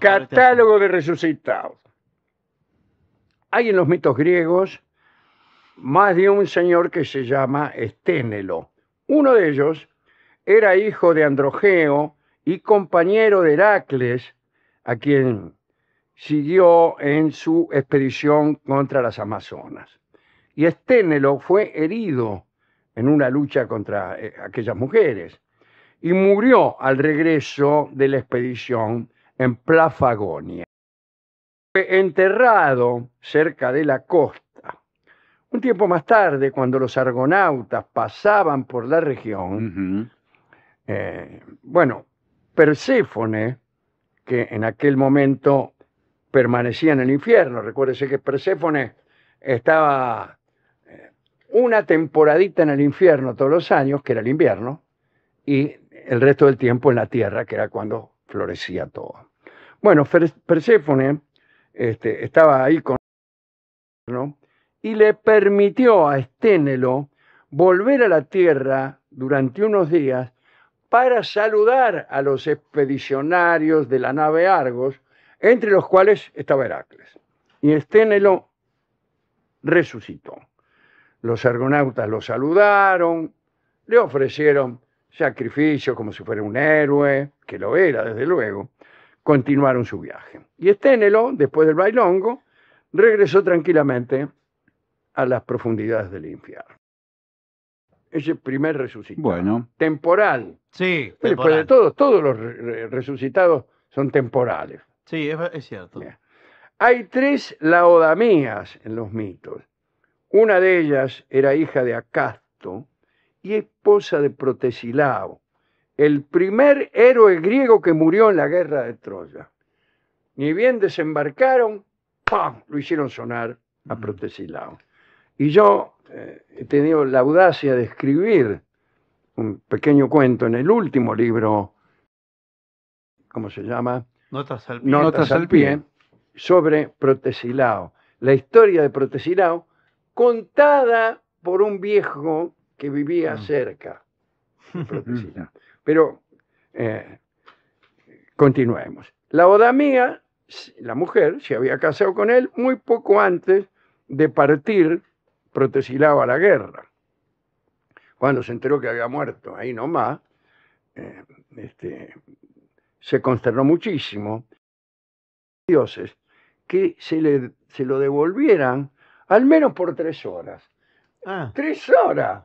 Catálogo de resucitados. Hay en los mitos griegos más de un señor que se llama Esténelo. Uno de ellos era hijo de Androgeo y compañero de Heracles, a quien siguió en su expedición contra las Amazonas. Y Esténelo fue herido en una lucha contra eh, aquellas mujeres y murió al regreso de la expedición en Plafagonia. Fue enterrado cerca de la costa. Un tiempo más tarde, cuando los argonautas pasaban por la región, eh, bueno, Perséfone, que en aquel momento permanecía en el infierno, recuérdese que Perséfone estaba eh, una temporadita en el infierno todos los años, que era el invierno, y el resto del tiempo en la tierra, que era cuando florecía todo. Bueno, Perséfone este, estaba ahí con ¿no? y le permitió a Esténelo volver a la tierra durante unos días para saludar a los expedicionarios de la nave Argos, entre los cuales estaba Heracles. Y Esténelo resucitó. Los argonautas lo saludaron, le ofrecieron sacrificio, como si fuera un héroe, que lo era desde luego, continuaron su viaje. Y Esténelo, después del bailongo, regresó tranquilamente a las profundidades del infierno. Ese primer resucitado. Bueno. Temporal. Sí, temporal. Después de todos, todos los resucitados son temporales. Sí, es, cierto. Hay tres laodamías en los mitos. Una de ellas era hija de Acasto, y esposa de Protesilao, el primer héroe griego que murió en la guerra de Troya. Ni bien desembarcaron, ¡pam! lo hicieron sonar a Protesilao. Y yo eh, he tenido la audacia de escribir un pequeño cuento en el último libro, ¿cómo se llama? Notas al pie. Notas al pie, sobre Protesilao. La historia de Protesilao contada por un viejo que vivía cerca. Pero eh, continuemos. La Odamía, la mujer, se había casado con él muy poco antes de partir a la guerra. Cuando se enteró que había muerto ahí nomás, eh, este, se consternó muchísimo. Dioses, que se, le, se lo devolvieran al menos por tres horas. Ah. Tres horas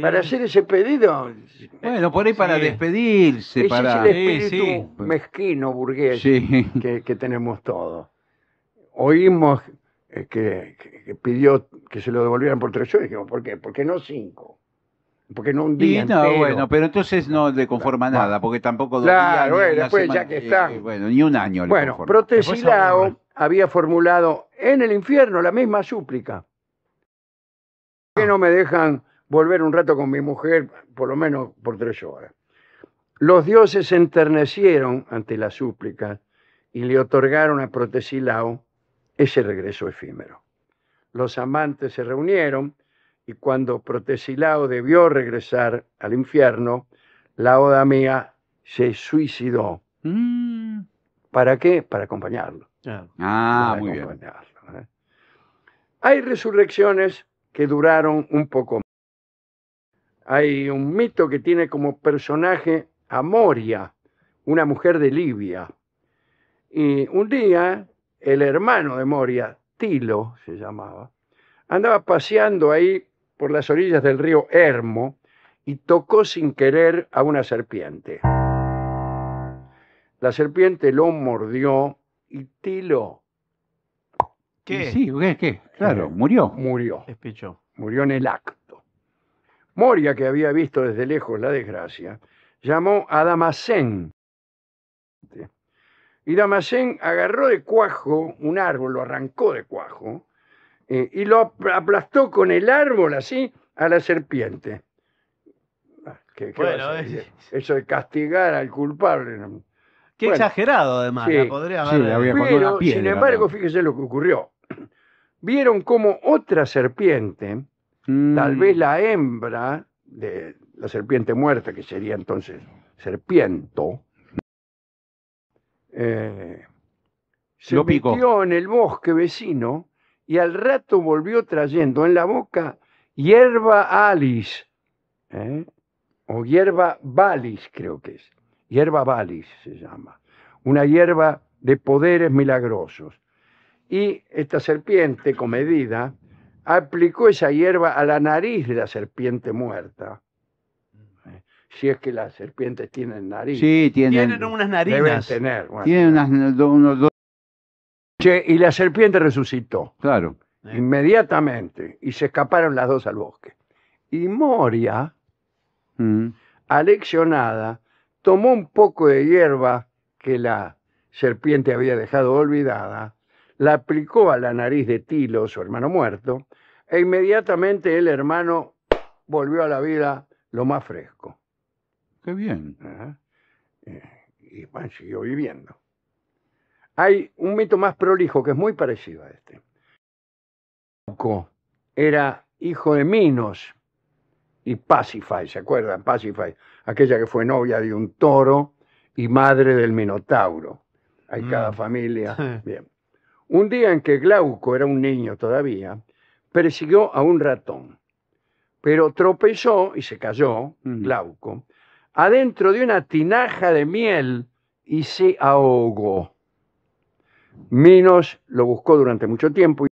para hacer ese pedido. Bueno, por ahí para despedirse. para... es mezquino burgués que, tenemos todos. Oímos eh, que, pidió que se lo devolvieran por tres horas. Dijimos, ¿por qué? Porque no cinco. Porque no un día. no, bueno, pero entonces no le conforma nada, porque tampoco dos Claro, bueno, después ya que está. Eh, bueno, ni un año. Bueno, Protesilao había formulado en el infierno la misma súplica. ¿Por qué no me dejan volver un rato con mi mujer, por lo menos por tres horas. Los dioses se enternecieron ante la súplica y le otorgaron a Protesilao ese regreso efímero. Los amantes se reunieron y cuando Protesilao debió regresar al infierno, la Oda Mía se suicidó. Mm. ¿Para qué? Para acompañarlo. Ah, muy bien. ¿eh? Hay resurrecciones que duraron un poco hay un mito que tiene como personaje a Moria, una mujer de Libia. Y un día el hermano de Moria, Tilo se llamaba, andaba paseando ahí por las orillas del río Hermo y tocó sin querer a una serpiente. La serpiente lo mordió y Tilo... ¿Qué? Sí, ¿qué? Claro, eh, murió. Murió. Murió en el acto. Moria, que había visto desde lejos la desgracia, llamó a Damasén. Y Damasén agarró de cuajo un árbol, lo arrancó de cuajo, eh, y lo aplastó con el árbol así a la serpiente. Ah, bueno, Eso de castigar al culpable. Qué exagerado, además. Sí, la podría haber... sin embargo, fíjese lo que ocurrió. Vieron como otra serpiente Tal mm. vez la hembra de la serpiente muerta, que sería entonces serpiento, eh, se en el bosque vecino y al rato volvió trayendo en la boca hierba alis, ¿eh? o hierba balis creo que es, hierba balis se llama, una hierba de poderes milagrosos. Y esta serpiente comedida aplicó esa hierba a la nariz de la serpiente muerta. Mm. Eh, si es que las serpientes tienen nariz. Sí, tienen. Tienen unas narinas. tener. tienen unos dos. y la serpiente resucitó. Claro. Eh. Inmediatamente. Y se escaparon las dos al bosque. Y Moria, mm. aleccionada, tomó un poco de hierba que la serpiente había dejado olvidada la aplicó a la nariz de Tilo, su hermano muerto, e inmediatamente el hermano volvió a la vida lo más fresco. Qué bien. Eh, y siguió viviendo. Hay un mito más prolijo que es muy parecido a este. Era hijo de Minos y Pacify, ¿se acuerdan? Pacify, aquella que fue novia de un toro y madre del Minotauro. Hay cada mm. familia. Bien. Un día en que Glauco era un niño todavía, persiguió a un ratón, pero tropezó y se cayó, Glauco, adentro de una tinaja de miel y se ahogó. Minos lo buscó durante mucho tiempo y,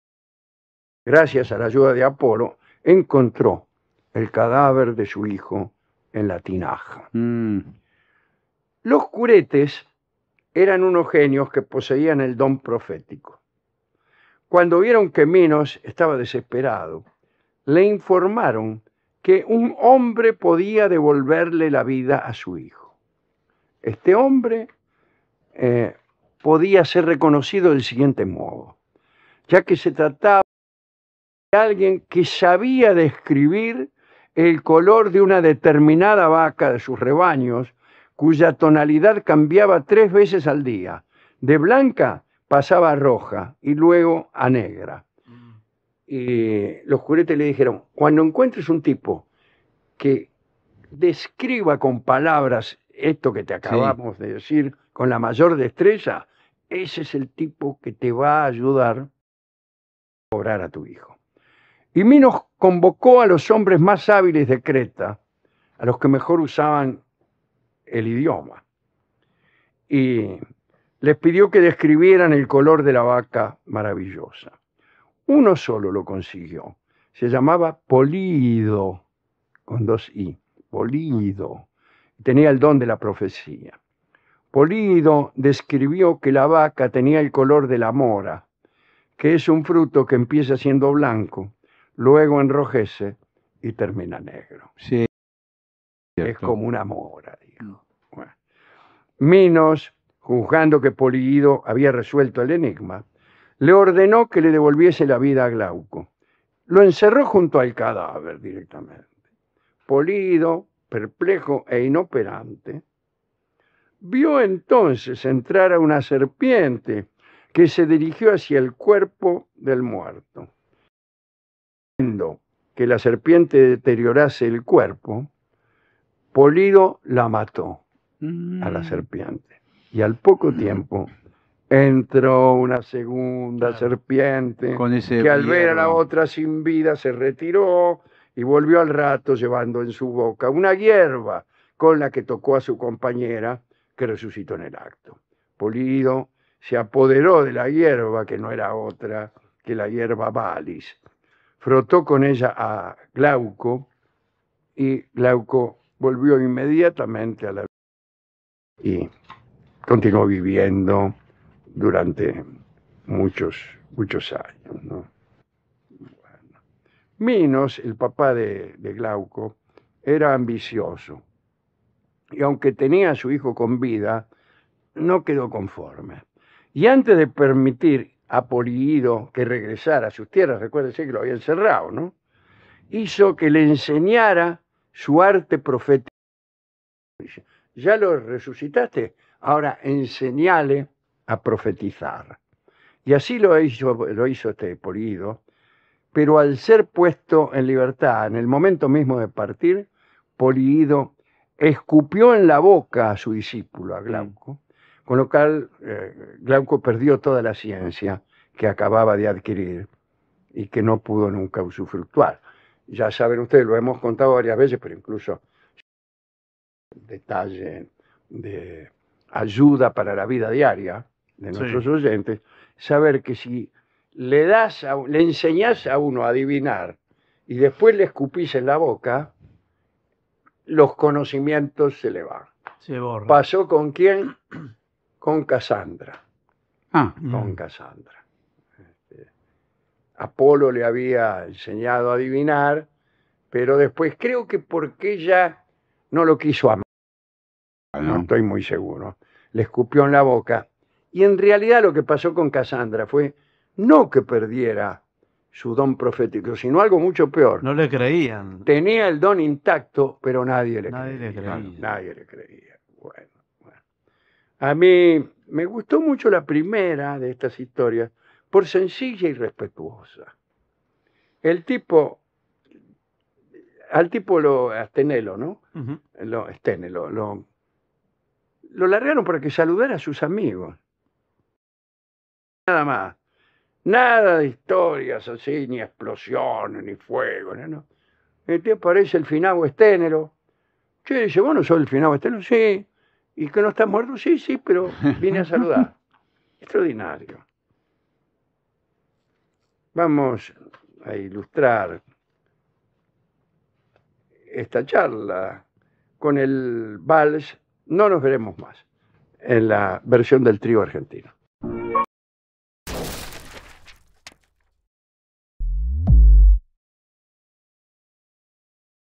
gracias a la ayuda de Apolo, encontró el cadáver de su hijo en la tinaja. Mm. Los curetes eran unos genios que poseían el don profético. Cuando vieron que Menos estaba desesperado, le informaron que un hombre podía devolverle la vida a su hijo. Este hombre eh, podía ser reconocido del siguiente modo, ya que se trataba de alguien que sabía describir el color de una determinada vaca de sus rebaños, cuya tonalidad cambiaba tres veces al día, de blanca pasaba a roja y luego a negra. Mm. Y los curetes le dijeron, cuando encuentres un tipo que describa con palabras esto que te acabamos de decir con la mayor destreza, ese es el tipo que te va a ayudar a cobrar a tu hijo. Y Minos convocó a los hombres más hábiles de Creta, a los que mejor usaban el idioma. Y les pidió que describieran el color de la vaca maravillosa. Uno solo lo consiguió. Se llamaba Polido, con dos i, Polido. Tenía el don de la profecía. Polido describió que la vaca tenía el color de la mora, que es un fruto que empieza siendo blanco, luego enrojece y termina negro. Sí. Es, como una mora, Menos juzgando que polido había resuelto el enigma, le ordenó que le devolviese la vida a Glauco. Lo encerró junto al cadáver directamente. Polido, perplejo e inoperante, vio entonces entrar a una serpiente que se dirigió hacia el cuerpo del muerto. Que la serpiente deteriorase el cuerpo, Polido la mató a la mm. serpiente. Y al poco mm. tiempo entró una segunda serpiente que al ver a la otra sin vida se retiró y volvió al rato llevando en su boca una hierba con la que tocó a su compañera que resucitó en el acto. Polido se apoderó de la hierba que no era otra que la hierba balis. Frotó con ella a Glauco y Glauco volvió inmediatamente a la vida y continuó viviendo durante muchos, muchos años. Bueno. Minos, el papá de, Glauco, era ambicioso y aunque tenía a su hijo con vida, no quedó conforme. Y antes de permitir a Poliido que regresara a sus tierras, recuérdense que lo había encerrado, ¿no? Hizo que le enseñara su arte profético. Ya lo resucitaste, Ahora, enseñale a profetizar. Y así lo hizo, lo hizo este Polido, pero al ser puesto en libertad, en el momento mismo de partir, Polido escupió en la boca a su discípulo, a Glauco, con lo cual eh, Glauco perdió toda la ciencia que acababa de adquirir y que no pudo nunca usufructuar. Ya saben ustedes, lo hemos contado varias veces, pero incluso detalle de ayuda para la vida diaria de nuestros oyentes, saber que si le das, le enseñás a uno a adivinar y después le escupís en la boca, los conocimientos se le van. Se borra. Pasó con quién? Con Cassandra. Ah, con Casandra. Mm. Cassandra. Este, Apolo le había enseñado a adivinar, pero después creo que porque ella no lo quiso amar no estoy muy seguro, le escupió en la boca. Y en realidad lo que pasó con Cassandra fue no que perdiera su don profético, sino algo mucho peor. No le creían. Tenía el don intacto, pero nadie le nadie creía. Nadie le creía. Bueno, A mí me gustó mucho la primera de estas historias por sencilla y respetuosa. El tipo al tipo lo Astenelo, ¿no? Lo lo lo largaron para que saludara a sus amigos. Nada más. Nada de historias así, ni explosiones, ni fuego, no, tiempo parece el finago esténero. Che, dice, no soy el finago esténero, sí. ¿Y que no está muerto? Sí, sí, pero vine a saludar. Extraordinario. Vamos a ilustrar esta charla con el vals no nos veremos más en la versión del trío argentino.